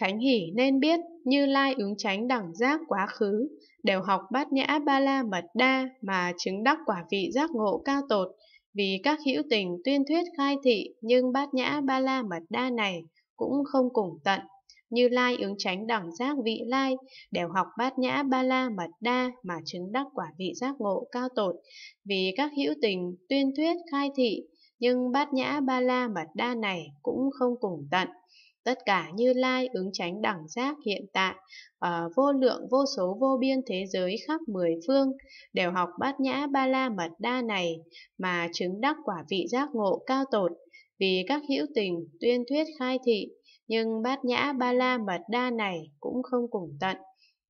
Khánh Hỷ nên biết Như Lai ứng Chánh đẳng giác quá khứ, đều học bát nhã ba la mật đa mà chứng đắc quả vị giác ngộ cao tột, vì các hữu tình tuyên thuyết khai thị nhưng bát nhã ba la mật đa này cũng không cùng tận. Như Lai ứng Chánh đẳng giác vị Lai, đều học bát nhã ba la mật đa mà chứng đắc quả vị giác ngộ cao tột, vì các hữu tình tuyên thuyết khai thị nhưng bát nhã ba la mật đa này cũng không cùng tận tất cả như lai ứng tránh đẳng giác hiện tại ở ờ, vô lượng vô số vô biên thế giới khắp mười phương đều học bát nhã ba la mật đa này mà chứng đắc quả vị giác ngộ cao tột vì các hữu tình tuyên thuyết khai thị nhưng bát nhã ba la mật đa này cũng không cùng tận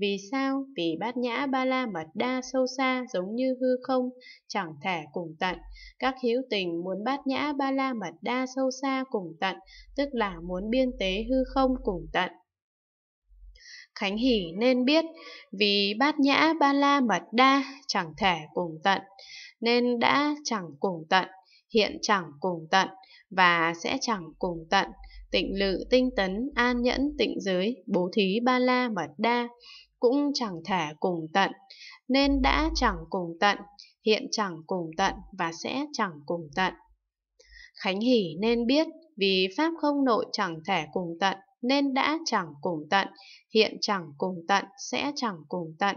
vì sao? Vì bát nhã ba la mật đa sâu xa giống như hư không, chẳng thể cùng tận. Các hiếu tình muốn bát nhã ba la mật đa sâu xa cùng tận, tức là muốn biên tế hư không cùng tận. Khánh hỷ nên biết, vì bát nhã ba la mật đa chẳng thể cùng tận, nên đã chẳng cùng tận, hiện chẳng cùng tận, và sẽ chẳng cùng tận tịnh lự tinh tấn an nhẫn tịnh giới bố thí ba la mật đa cũng chẳng thể cùng tận, nên đã chẳng cùng tận, hiện chẳng cùng tận và sẽ chẳng cùng tận. Khánh hỷ nên biết, vì Pháp không nội chẳng thể cùng tận, nên đã chẳng cùng tận, hiện chẳng cùng tận, sẽ chẳng cùng tận.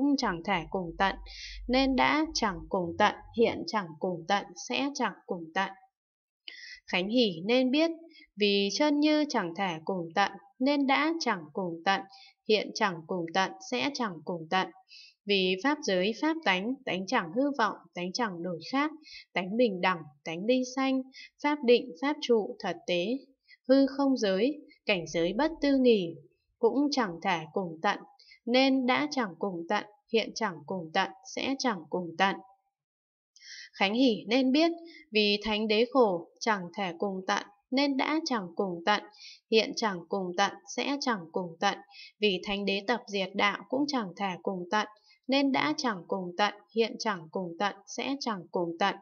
cũng chẳng thể cùng tận, nên đã chẳng cùng tận, hiện chẳng cùng tận, sẽ chẳng cùng tận. Khánh hỉ nên biết, vì chân như chẳng thể cùng tận, nên đã chẳng cùng tận, hiện chẳng cùng tận, sẽ chẳng cùng tận. Vì pháp giới pháp tánh, tánh chẳng hư vọng, tánh chẳng đổi khác, tánh bình đẳng, tánh ly xanh, pháp định, pháp trụ, thật tế, hư không giới, cảnh giới bất tư nghỉ, cũng chẳng thể cùng tận, nên đã chẳng cùng tận, hiện chẳng cùng tận, sẽ chẳng cùng tận. Khánh hỷ nên biết, vì thánh đế khổ chẳng thể cùng tận, nên đã chẳng cùng tận, hiện chẳng cùng tận, sẽ chẳng cùng tận, vì thánh đế tập diệt đạo cũng chẳng thể cùng tận, nên đã chẳng cùng tận, hiện chẳng cùng tận, sẽ chẳng cùng tận.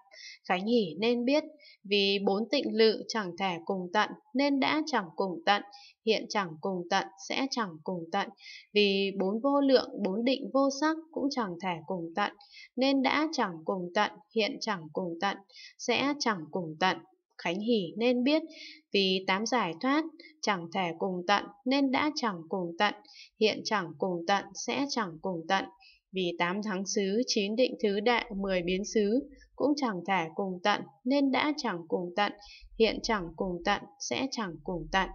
Khánh hỉ nên biết, vì bốn tịnh lự chẳng thể cùng tận, nên đã chẳng cùng tận, hiện chẳng cùng tận, sẽ chẳng cùng tận. Vì bốn vô lượng, bốn định vô sắc cũng chẳng thể cùng tận, nên đã chẳng cùng tận, hiện chẳng cùng tận, sẽ chẳng cùng tận. Khánh Hỷ nên biết, vì tám giải thoát, chẳng thể cùng tận nên đã chẳng cùng tận, hiện chẳng cùng tận sẽ chẳng cùng tận, vì tám thắng xứ, chín định thứ đại, mười biến xứ, cũng chẳng thể cùng tận, nên đã chẳng cùng tận, hiện chẳng cùng tận, sẽ chẳng cùng tận.